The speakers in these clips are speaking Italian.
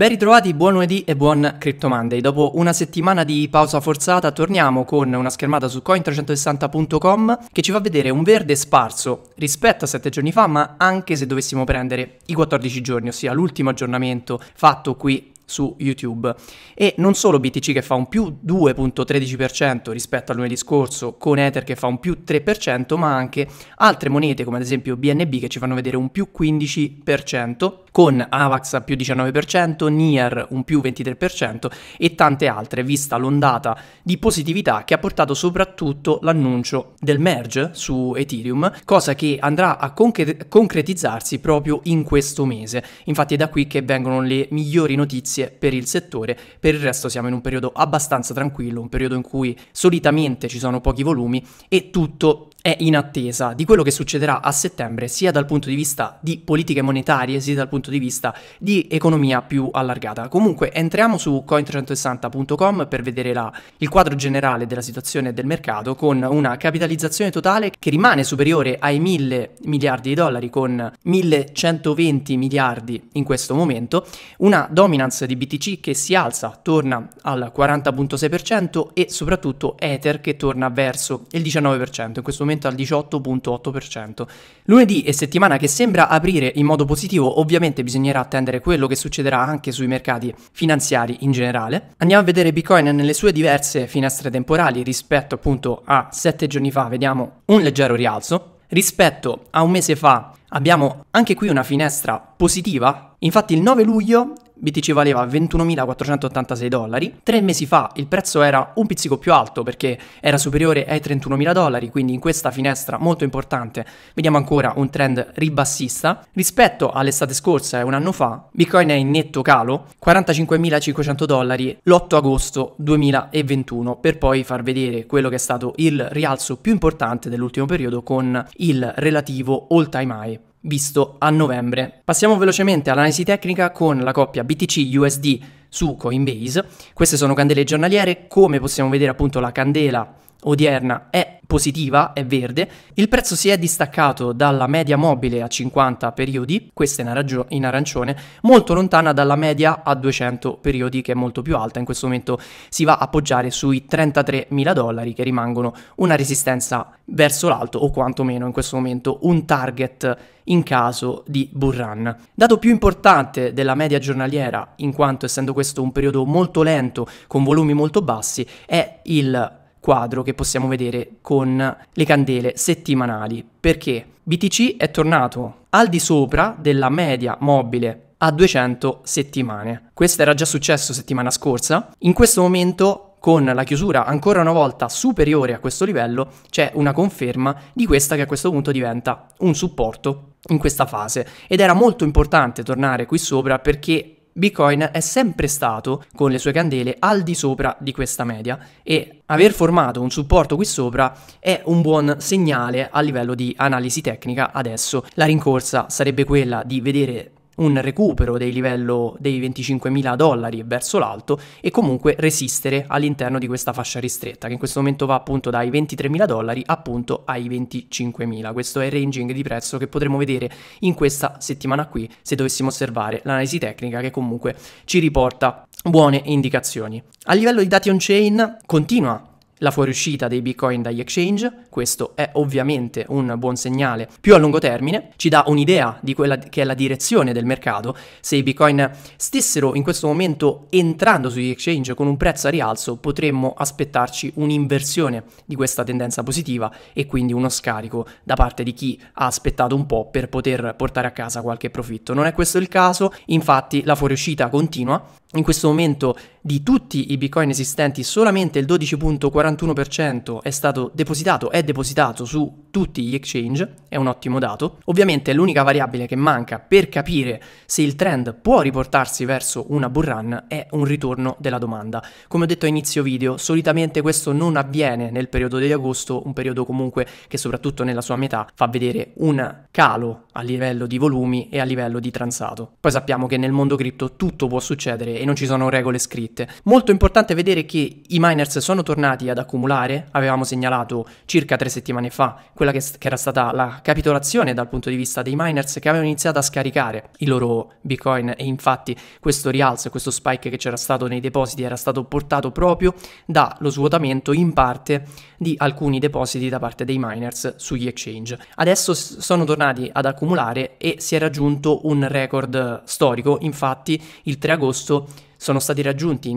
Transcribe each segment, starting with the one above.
Ben ritrovati, buon lunedì e buon Crypto Monday. Dopo una settimana di pausa forzata torniamo con una schermata su coin360.com che ci fa vedere un verde sparso rispetto a 7 giorni fa, ma anche se dovessimo prendere i 14 giorni, ossia l'ultimo aggiornamento fatto qui su YouTube. E non solo BTC che fa un più 2.13% rispetto al lunedì scorso, con Ether che fa un più 3%, ma anche altre monete come ad esempio BNB che ci fanno vedere un più 15% con Avax più 19%, Nier un più 23% e tante altre, vista l'ondata di positività che ha portato soprattutto l'annuncio del merge su Ethereum, cosa che andrà a concre- concretizzarsi proprio in questo mese. Infatti è da qui che vengono le migliori notizie per il settore, per il resto siamo in un periodo abbastanza tranquillo, un periodo in cui solitamente ci sono pochi volumi e tutto è in attesa di quello che succederà a settembre sia dal punto di vista di politiche monetarie sia dal punto di vista di economia più allargata. Comunque entriamo su coin360.com per vedere la, il quadro generale della situazione del mercato con una capitalizzazione totale che rimane superiore ai 1000 miliardi di dollari con 1120 miliardi in questo momento, una dominance di BTC che si alza, torna al 40.6% e soprattutto Ether che torna verso il 19%. In questo momento momento al 18.8%. Lunedì e settimana che sembra aprire in modo positivo, ovviamente bisognerà attendere quello che succederà anche sui mercati finanziari in generale. Andiamo a vedere Bitcoin nelle sue diverse finestre temporali rispetto appunto a 7 giorni fa, vediamo un leggero rialzo. Rispetto a un mese fa abbiamo anche qui una finestra positiva. Infatti il 9 luglio BTC valeva 21.486 dollari, tre mesi fa il prezzo era un pizzico più alto perché era superiore ai 31.000 dollari, quindi in questa finestra molto importante vediamo ancora un trend ribassista. Rispetto all'estate scorsa e un anno fa, Bitcoin è in netto calo, 45.500 dollari l'8 agosto 2021, per poi far vedere quello che è stato il rialzo più importante dell'ultimo periodo con il relativo all time high visto a novembre. Passiamo velocemente all'analisi tecnica con la coppia BTC-USD su Coinbase. Queste sono candele giornaliere, come possiamo vedere appunto la candela odierna è positiva, è verde, il prezzo si è distaccato dalla media mobile a 50 periodi, questa in, in arancione, molto lontana dalla media a 200 periodi che è molto più alta, in questo momento si va a appoggiare sui 33.000 dollari che rimangono una resistenza verso l'alto o quantomeno in questo momento un target in caso di bull run. Dato più importante della media giornaliera, in quanto essendo questo un periodo molto lento con volumi molto bassi, è il quadro che possiamo vedere con le candele settimanali, perché BTC è tornato al di sopra della media mobile a 200 settimane. Questo era già successo settimana scorsa. In questo momento con la chiusura ancora una volta superiore a questo livello, c'è una conferma di questa che a questo punto diventa un supporto in questa fase ed era molto importante tornare qui sopra perché Bitcoin è sempre stato con le sue candele al di sopra di questa media e aver formato un supporto qui sopra è un buon segnale a livello di analisi tecnica adesso. La rincorsa sarebbe quella di vedere un recupero dei livello dei 25.000 dollari verso l'alto e comunque resistere all'interno di questa fascia ristretta che in questo momento va appunto dai 23.000 dollari appunto ai 25.000. Questo è il ranging di prezzo che potremo vedere in questa settimana qui se dovessimo osservare l'analisi tecnica che comunque ci riporta buone indicazioni. A livello di dati on-chain continua la fuoriuscita dei bitcoin dagli exchange, questo è ovviamente un buon segnale più a lungo termine, ci dà un'idea di quella che è la direzione del mercato, se i bitcoin stessero in questo momento entrando sugli exchange con un prezzo a rialzo potremmo aspettarci un'inversione di questa tendenza positiva e quindi uno scarico da parte di chi ha aspettato un po' per poter portare a casa qualche profitto. Non è questo il caso, infatti la fuoriuscita continua, in questo momento di tutti i bitcoin esistenti solamente il 12.41% è stato depositato, è è depositato su tutti gli exchange, è un ottimo dato. Ovviamente l'unica variabile che manca per capire se il trend può riportarsi verso una bull run è un ritorno della domanda. Come ho detto a inizio video, solitamente questo non avviene nel periodo di agosto, un periodo comunque che soprattutto nella sua metà fa vedere un calo a livello di volumi e a livello di transato. Poi sappiamo che nel mondo cripto tutto può succedere e non ci sono regole scritte. Molto importante vedere che i miners sono tornati ad accumulare, avevamo segnalato circa tre settimane fa quella che, che era stata la capitolazione dal punto di vista dei miners che avevano iniziato a scaricare i loro bitcoin e infatti questo rialzo, questo spike che c'era stato nei depositi era stato portato proprio dallo svuotamento in parte di alcuni depositi da parte dei miners sugli exchange. Adesso sono tornati ad accumulare accumulare e si è raggiunto un record storico, infatti il 3 agosto sono stati raggiunti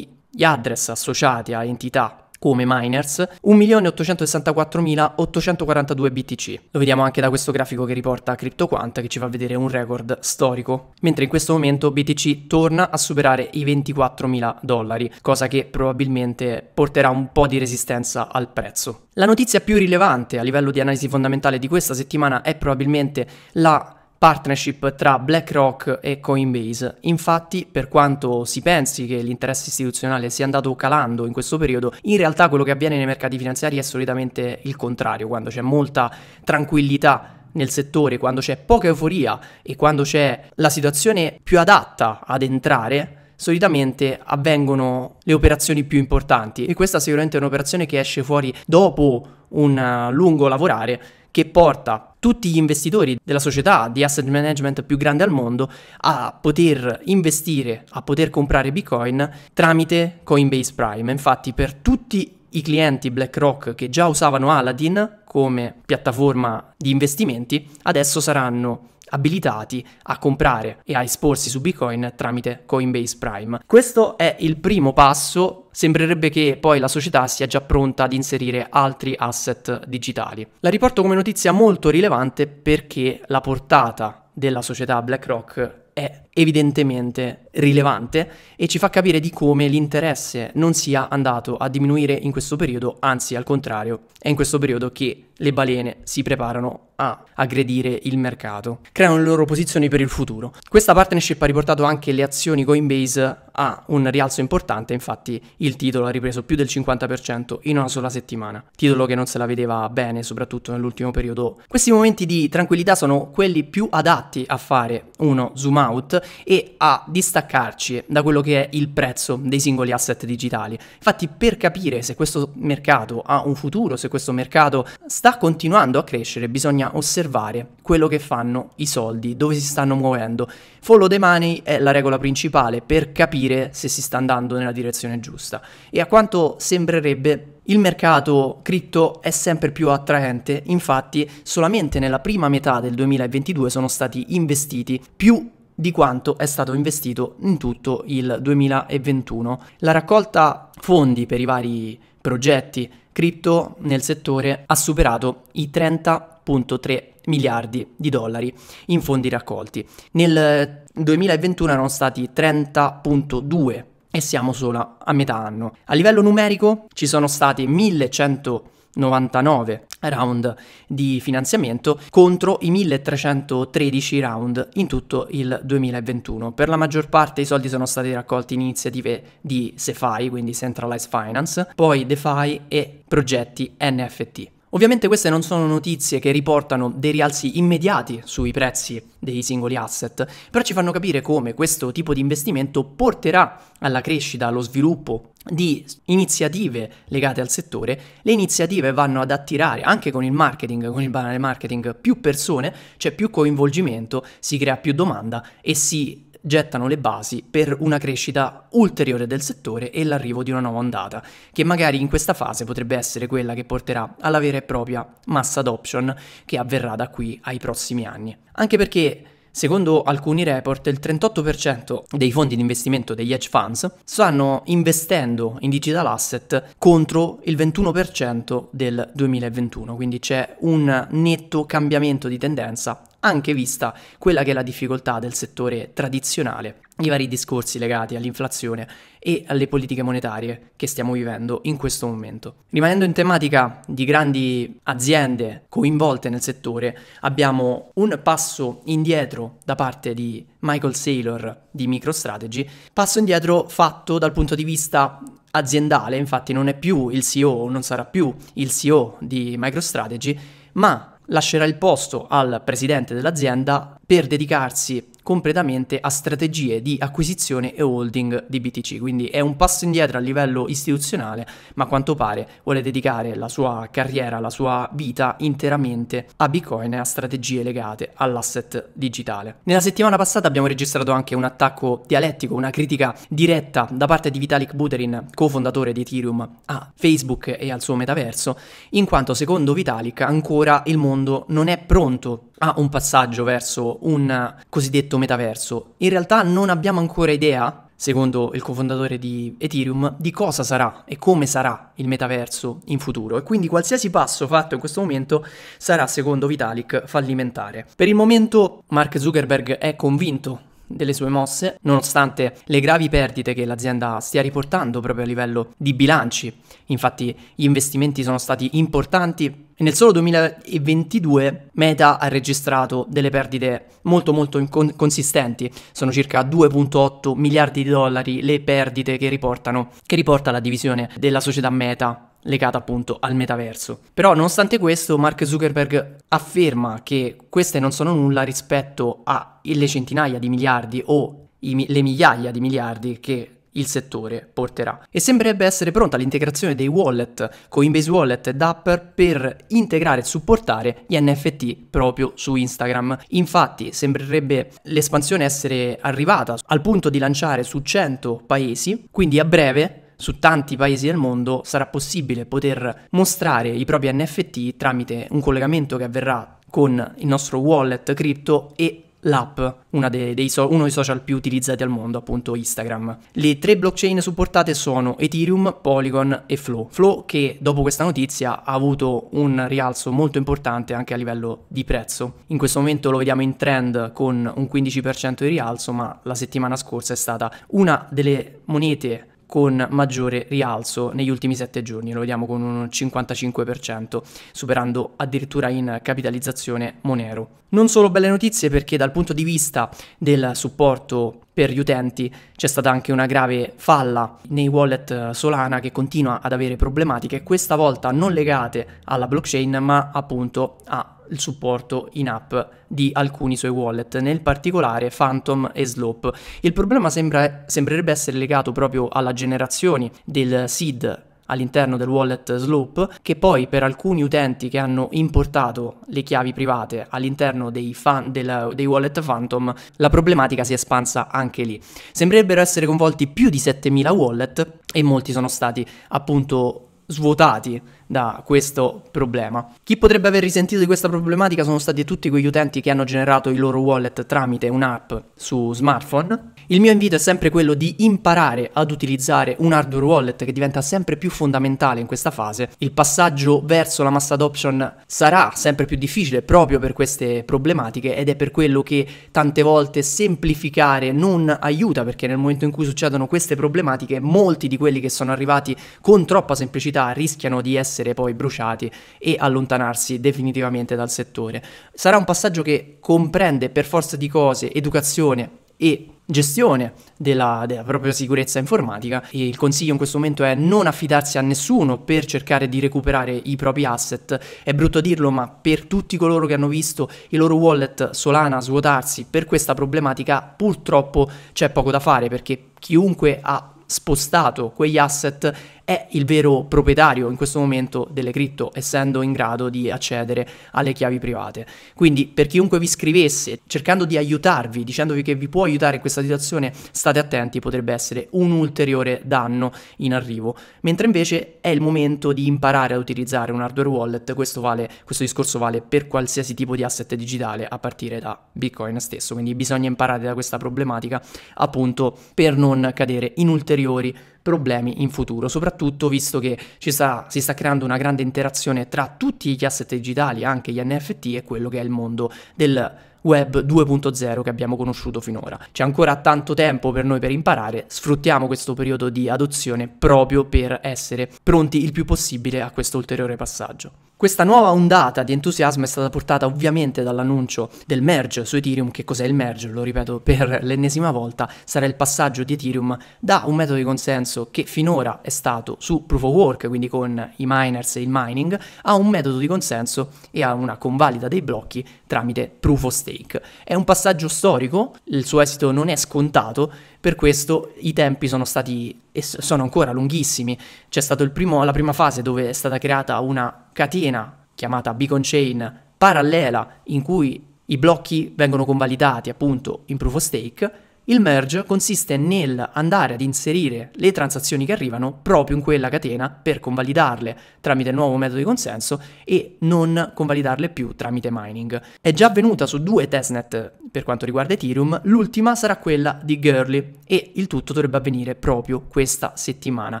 gli address associati a entità come miners 1.864.842 BTC. Lo vediamo anche da questo grafico che riporta CryptoQuant che ci fa vedere un record storico. Mentre in questo momento BTC torna a superare i 24.000 dollari, cosa che probabilmente porterà un po' di resistenza al prezzo. La notizia più rilevante a livello di analisi fondamentale di questa settimana è probabilmente la partnership tra BlackRock e Coinbase. Infatti, per quanto si pensi che l'interesse istituzionale sia andato calando in questo periodo, in realtà quello che avviene nei mercati finanziari è solitamente il contrario, quando c'è molta tranquillità nel settore, quando c'è poca euforia e quando c'è la situazione più adatta ad entrare, solitamente avvengono le operazioni più importanti e questa sicuramente è un'operazione che esce fuori dopo un eh, lungo lavorare che porta tutti gli investitori della società di asset management più grande al mondo a poter investire, a poter comprare Bitcoin tramite Coinbase Prime. Infatti per tutti i clienti BlackRock che già usavano Aladdin come piattaforma di investimenti adesso saranno abilitati a comprare e a esporsi su Bitcoin tramite Coinbase Prime. Questo è il primo passo sembrerebbe che poi la società sia già pronta ad inserire altri asset digitali. La riporto come notizia molto rilevante perché la portata della società BlackRock è evidentemente rilevante e ci fa capire di come l'interesse non sia andato a diminuire in questo periodo, anzi al contrario, è in questo periodo che le balene si preparano a aggredire il mercato, creano le loro posizioni per il futuro. Questa partnership ha riportato anche le azioni Coinbase a un rialzo importante, infatti il titolo ha ripreso più del 50% in una sola settimana, titolo che non se la vedeva bene soprattutto nell'ultimo periodo. Questi momenti di tranquillità sono quelli più adatti a fare uno zoom out e a distaccarci da quello che è il prezzo dei singoli asset digitali. Infatti per capire se questo mercato ha un futuro, se questo mercato sta continuando a crescere, bisogna osservare quello che fanno i soldi, dove si stanno muovendo. Follow the money è la regola principale per capire se si sta andando nella direzione giusta e a quanto sembrerebbe il mercato cripto è sempre più attraente, infatti solamente nella prima metà del 2022 sono stati investiti più di quanto è stato investito in tutto il 2021. La raccolta fondi per i vari progetti cripto nel settore ha superato i 30 3,3 miliardi di dollari in fondi raccolti. Nel 2021 eh, erano stati 30,2 e siamo solo a metà anno. A livello numerico ci sono stati 1199 round di finanziamento contro i 1313 round in tutto il 2021. Per la maggior parte i soldi sono stati raccolti in iniziative di SeFi, quindi Centralized Finance, poi DeFi e progetti NFT. Ovviamente queste non sono notizie che riportano dei rialzi immediati sui prezzi dei singoli asset, però ci fanno capire come questo tipo di investimento porterà alla crescita, allo sviluppo di iniziative legate al settore, le iniziative vanno ad attirare anche con il marketing, con il banale marketing, più persone, c'è cioè più coinvolgimento, si crea più domanda e si gettano le basi per una crescita ulteriore del settore e l'arrivo di una nuova ondata, che magari in questa fase potrebbe essere quella che porterà alla vera e propria mass adoption che avverrà da qui ai prossimi anni. Anche perché Secondo alcuni report, il 38% dei fondi di investimento degli hedge funds stanno investendo in digital asset contro il 21% del 2021, quindi c'è un netto cambiamento di tendenza anche vista quella che è la difficoltà del settore tradizionale, i vari discorsi legati all'inflazione e alle politiche monetarie che stiamo vivendo in questo momento. Rimanendo in tematica di grandi aziende coinvolte nel settore, abbiamo un passo indietro da parte di Michael Saylor di MicroStrategy, passo indietro fatto dal punto di vista aziendale, infatti non è più il CEO, non sarà più il CEO di MicroStrategy, ma lascerà il posto al presidente dell'azienda per dedicarsi completamente a strategie di acquisizione e holding di BTC, quindi è un passo indietro a livello istituzionale, ma a quanto pare vuole dedicare la sua carriera, la sua vita interamente a Bitcoin e a strategie legate all'asset digitale. Nella settimana passata abbiamo registrato anche un attacco dialettico, una critica diretta da parte di Vitalik Buterin, cofondatore di Ethereum, a Facebook e al suo metaverso, in quanto secondo Vitalik ancora il mondo non è pronto a un passaggio verso un cosiddetto metaverso. In realtà non abbiamo ancora idea, secondo il cofondatore di Ethereum, di cosa sarà e come sarà il metaverso in futuro e quindi qualsiasi passo fatto in questo momento sarà, secondo Vitalik, fallimentare. Per il momento Mark Zuckerberg è convinto delle sue mosse, nonostante le gravi perdite che l'azienda stia riportando proprio a livello di bilanci. Infatti gli investimenti sono stati importanti e nel solo 2022 Meta ha registrato delle perdite molto molto incon- consistenti, sono circa 2.8 miliardi di dollari le perdite che, che riporta la divisione della società Meta legata appunto al metaverso. Però nonostante questo Mark Zuckerberg afferma che queste non sono nulla rispetto alle centinaia di miliardi o i, le migliaia di miliardi che il settore porterà. E sembrerebbe essere pronta l'integrazione dei wallet, Coinbase Wallet e Dapper per integrare e supportare gli NFT proprio su Instagram. Infatti sembrerebbe l'espansione essere arrivata al punto di lanciare su 100 paesi, quindi a breve su tanti paesi del mondo sarà possibile poter mostrare i propri NFT tramite un collegamento che avverrà con il nostro wallet cripto e l'app, dei so- uno dei social più utilizzati al mondo, appunto Instagram. Le tre blockchain supportate sono Ethereum, Polygon e Flow. Flow che dopo questa notizia ha avuto un rialzo molto importante anche a livello di prezzo. In questo momento lo vediamo in trend con un 15% di rialzo, ma la settimana scorsa è stata una delle monete con maggiore rialzo negli ultimi 7 giorni, lo vediamo con un 55%, superando addirittura in capitalizzazione Monero. Non solo belle notizie perché dal punto di vista del supporto per gli utenti. C'è stata anche una grave falla nei wallet eh, Solana che continua ad avere problematiche, questa volta non legate alla blockchain ma appunto al supporto in app di alcuni suoi wallet, nel particolare Phantom e Slope. Il problema sembra, sembrerebbe essere legato proprio alla generazione del SID all'interno del wallet Slope, che poi per alcuni utenti che hanno importato le chiavi private all'interno dei, fan, del, dei wallet Phantom la problematica si è espansa anche lì. Sembrerebbero essere coinvolti più di 7000 wallet e molti sono stati appunto svuotati da questo problema. Chi potrebbe aver risentito di questa problematica sono stati tutti quegli utenti che hanno generato i loro wallet tramite un'app su smartphone il mio invito è sempre quello di imparare ad utilizzare un hardware wallet che diventa sempre più fondamentale in questa fase. Il passaggio verso la mass adoption sarà sempre più difficile proprio per queste problematiche ed è per quello che tante volte semplificare non aiuta perché nel momento in cui succedono queste problematiche molti di quelli che sono arrivati con troppa semplicità rischiano di essere poi bruciati e allontanarsi definitivamente dal settore. Sarà un passaggio che comprende per forza di cose educazione e gestione della, della, propria sicurezza informatica e il consiglio in questo momento è non affidarsi a nessuno per cercare di recuperare i propri asset. È brutto dirlo, ma per tutti coloro che hanno visto i loro wallet Solana svuotarsi per questa problematica, purtroppo c'è poco da fare perché chiunque ha spostato quegli asset è il vero proprietario in questo momento delle cripto, essendo in grado di accedere alle chiavi private. Quindi per chiunque vi scrivesse, cercando di aiutarvi, dicendovi che vi può aiutare in questa situazione, state attenti, potrebbe essere un ulteriore danno in arrivo. Mentre invece è il momento di imparare ad utilizzare un hardware wallet, questo, vale, questo discorso vale per qualsiasi tipo di asset digitale a partire da Bitcoin stesso, quindi bisogna imparare da questa problematica appunto per non cadere in ulteriori problemi in futuro, soprattutto visto che sta, si sta creando una grande interazione tra tutti gli asset digitali, anche gli NFT, e quello che è il mondo del web 2.0 che abbiamo conosciuto finora. C'è ancora tanto tempo per noi per imparare, sfruttiamo questo periodo di adozione proprio per essere pronti il più possibile a questo ulteriore passaggio. Questa nuova ondata di entusiasmo è stata portata ovviamente dall'annuncio del merge su Ethereum, che cos'è il merge? Lo ripeto per l'ennesima volta, sarà il passaggio di Ethereum da un metodo di consenso che finora è stato su proof of work, quindi con i miners e il mining, a un metodo di consenso e a una convalida dei blocchi tramite proof of stake Mistake. È un passaggio storico, il suo esito non è scontato, per questo i tempi sono stati e sono ancora lunghissimi. C'è stata la prima fase dove è stata creata una catena chiamata Beacon Chain parallela in cui i blocchi vengono convalidati appunto in proof of stake il merge consiste nel andare ad inserire le transazioni che arrivano proprio in quella catena per convalidarle tramite il nuovo metodo di consenso e non convalidarle più tramite mining. È già avvenuta su due testnet per quanto riguarda Ethereum, l'ultima sarà quella di Girly e il tutto dovrebbe avvenire proprio questa settimana.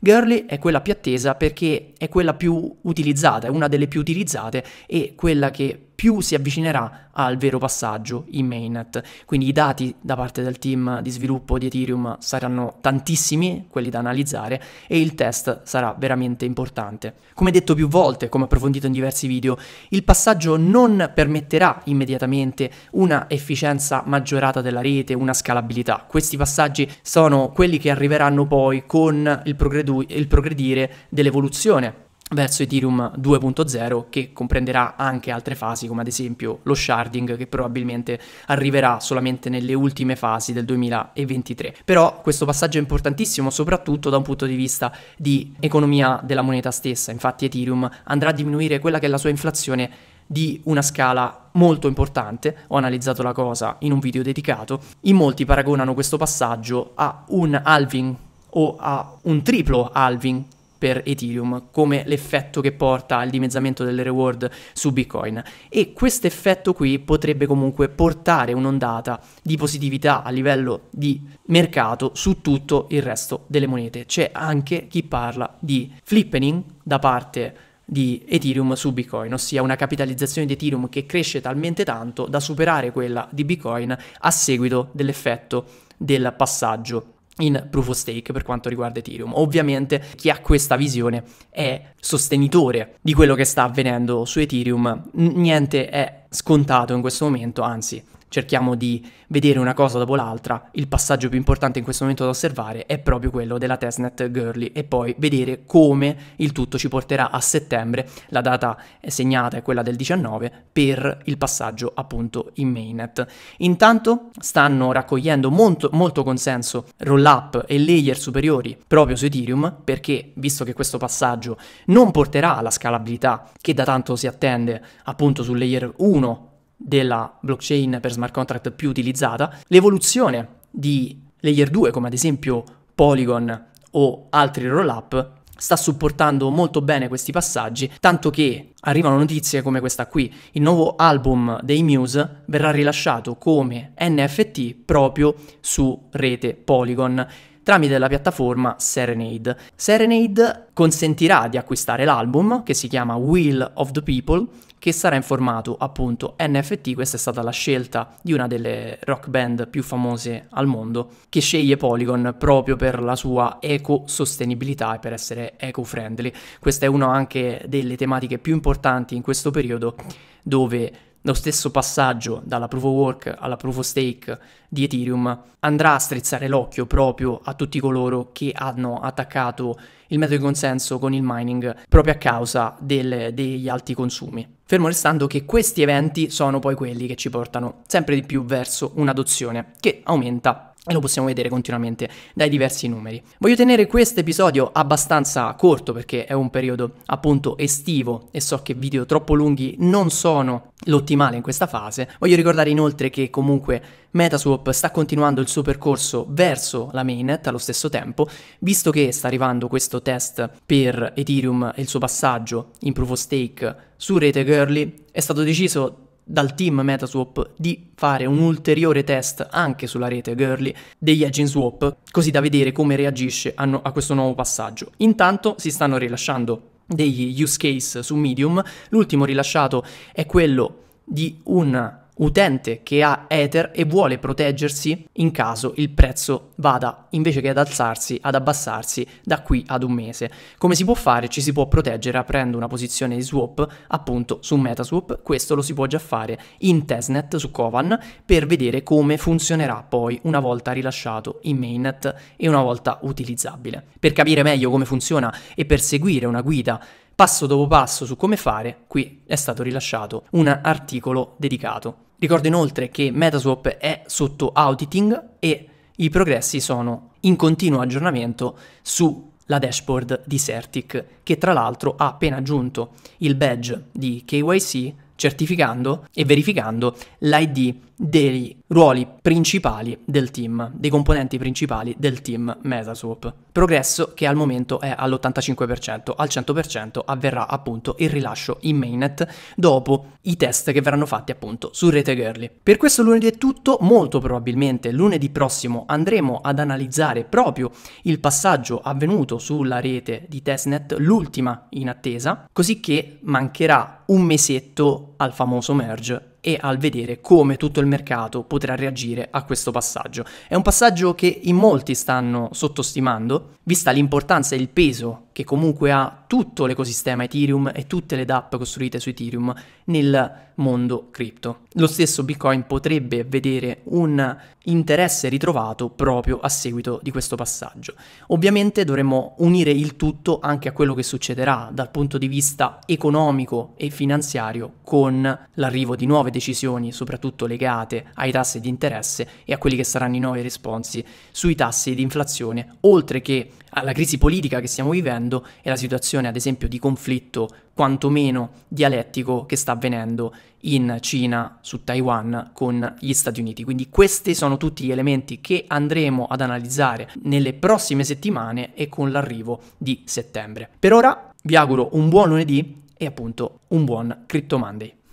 Girly è quella più attesa perché è quella più utilizzata, è una delle più utilizzate e quella che più si avvicinerà al vero passaggio in mainnet. Quindi i dati da parte del team di sviluppo di Ethereum saranno tantissimi, quelli da analizzare, e il test sarà veramente importante. Come detto più volte, come approfondito in diversi video, il passaggio non permetterà immediatamente una efficienza maggiorata della rete, una scalabilità. Questi passaggi sono quelli che arriveranno poi con il, il progredire dell'evoluzione verso Ethereum 2.0 che comprenderà anche altre fasi come ad esempio lo sharding che probabilmente arriverà solamente nelle ultime fasi del 2023. Però questo passaggio è importantissimo soprattutto da un punto di vista di economia della moneta stessa, infatti Ethereum andrà a diminuire quella che è la sua inflazione di una scala molto importante, ho analizzato la cosa in un video dedicato, in molti paragonano questo passaggio a un halving o a un triplo halving per Ethereum come l'effetto che porta al dimezzamento delle reward su Bitcoin e questo effetto qui potrebbe comunque portare un'ondata di positività a livello di mercato su tutto il resto delle monete. C'è anche chi parla di flippening da parte di Ethereum su Bitcoin, ossia una capitalizzazione di Ethereum che cresce talmente tanto da superare quella di Bitcoin a seguito dell'effetto del passaggio in proof of stake per quanto riguarda Ethereum. Ovviamente chi ha questa visione è sostenitore di quello che sta avvenendo su Ethereum, niente è scontato in questo momento, anzi cerchiamo di vedere una cosa dopo l'altra, il passaggio più importante in questo momento da osservare è proprio quello della testnet Girly e poi vedere come il tutto ci porterà a settembre, la data segnata è quella del 19, per il passaggio appunto in mainnet. Intanto stanno raccogliendo molto, molto consenso roll up e layer superiori proprio su Ethereum perché visto che questo passaggio non porterà alla scalabilità che da tanto si attende appunto sul layer 1 della blockchain per smart contract più utilizzata, l'evoluzione di layer 2 come ad esempio Polygon o altri roll-up sta supportando molto bene questi passaggi, tanto che arrivano notizie come questa qui. Il nuovo album dei Muse verrà rilasciato come NFT proprio su rete Polygon tramite la piattaforma Serenade. Serenade consentirà di acquistare l'album che si chiama Will of the People che sarà in formato appunto NFT, questa è stata la scelta di una delle rock band più famose al mondo che sceglie Polygon proprio per la sua ecosostenibilità e per essere eco-friendly. Questa è una anche delle tematiche più importanti in questo periodo dove lo stesso passaggio dalla proof of work alla proof of stake di Ethereum andrà a strizzare l'occhio proprio a tutti coloro che hanno attaccato il metodo di consenso con il mining proprio a causa del, degli alti consumi. Fermo restando che questi eventi sono poi quelli che ci portano sempre di più verso un'adozione che aumenta e lo possiamo vedere continuamente dai diversi numeri. Voglio tenere questo episodio abbastanza corto perché è un periodo appunto estivo e so che video troppo lunghi non sono l'ottimale in questa fase. Voglio ricordare inoltre che comunque Metaswap sta continuando il suo percorso verso la mainnet allo stesso tempo, visto che sta arrivando questo test per Ethereum e il suo passaggio in proof of stake su rete Girly, è stato deciso dal team Metaswap di fare un ulteriore test anche sulla rete Girly degli Edging Swap, così da vedere come reagisce a, no- a questo nuovo passaggio. Intanto si stanno rilasciando degli use case su Medium, l'ultimo rilasciato è quello di una utente che ha Ether e vuole proteggersi in caso il prezzo vada invece che ad alzarsi ad abbassarsi da qui ad un mese. Come si può fare? Ci si può proteggere aprendo una posizione di swap appunto su Metaswap, questo lo si può già fare in testnet su Covan per vedere come funzionerà poi una volta rilasciato in mainnet e una volta utilizzabile. Per capire meglio come funziona e per seguire una guida passo dopo passo su come fare, qui è stato rilasciato un articolo dedicato. Ricordo inoltre che Metaswap è sotto auditing e i progressi sono in continuo aggiornamento sulla dashboard di Certic, che tra l'altro ha appena aggiunto il badge di KYC certificando e verificando l'ID dei ruoli principali del team, dei componenti principali del team Metaswap. Progresso che al momento è all'85%, al 100% avverrà appunto il rilascio in mainnet dopo i test che verranno fatti appunto su Rete Girly. Per questo lunedì è tutto, molto probabilmente lunedì prossimo andremo ad analizzare proprio il passaggio avvenuto sulla rete di testnet, l'ultima in attesa, così che mancherà un mesetto al famoso merge e al vedere come tutto il mercato potrà reagire a questo passaggio. È un passaggio che in molti stanno sottostimando, vista l'importanza e il peso che comunque ha tutto l'ecosistema Ethereum e tutte le DApp costruite su Ethereum nel mondo cripto. Lo stesso Bitcoin potrebbe vedere un interesse ritrovato proprio a seguito di questo passaggio. Ovviamente dovremmo unire il tutto anche a quello che succederà dal punto di vista economico e finanziario con l'arrivo di nuove decisioni, soprattutto legate ai tassi di interesse e a quelli che saranno i nuovi responsi sui tassi di inflazione, oltre che alla crisi politica che stiamo vivendo avvenendo e la situazione, ad esempio, di conflitto quantomeno dialettico che sta avvenendo in Cina, su Taiwan, con gli Stati Uniti. Quindi questi sono tutti gli elementi che andremo ad analizzare nelle prossime settimane e con l'arrivo di settembre. Per ora vi auguro un buon lunedì e appunto un buon Crypto Monday.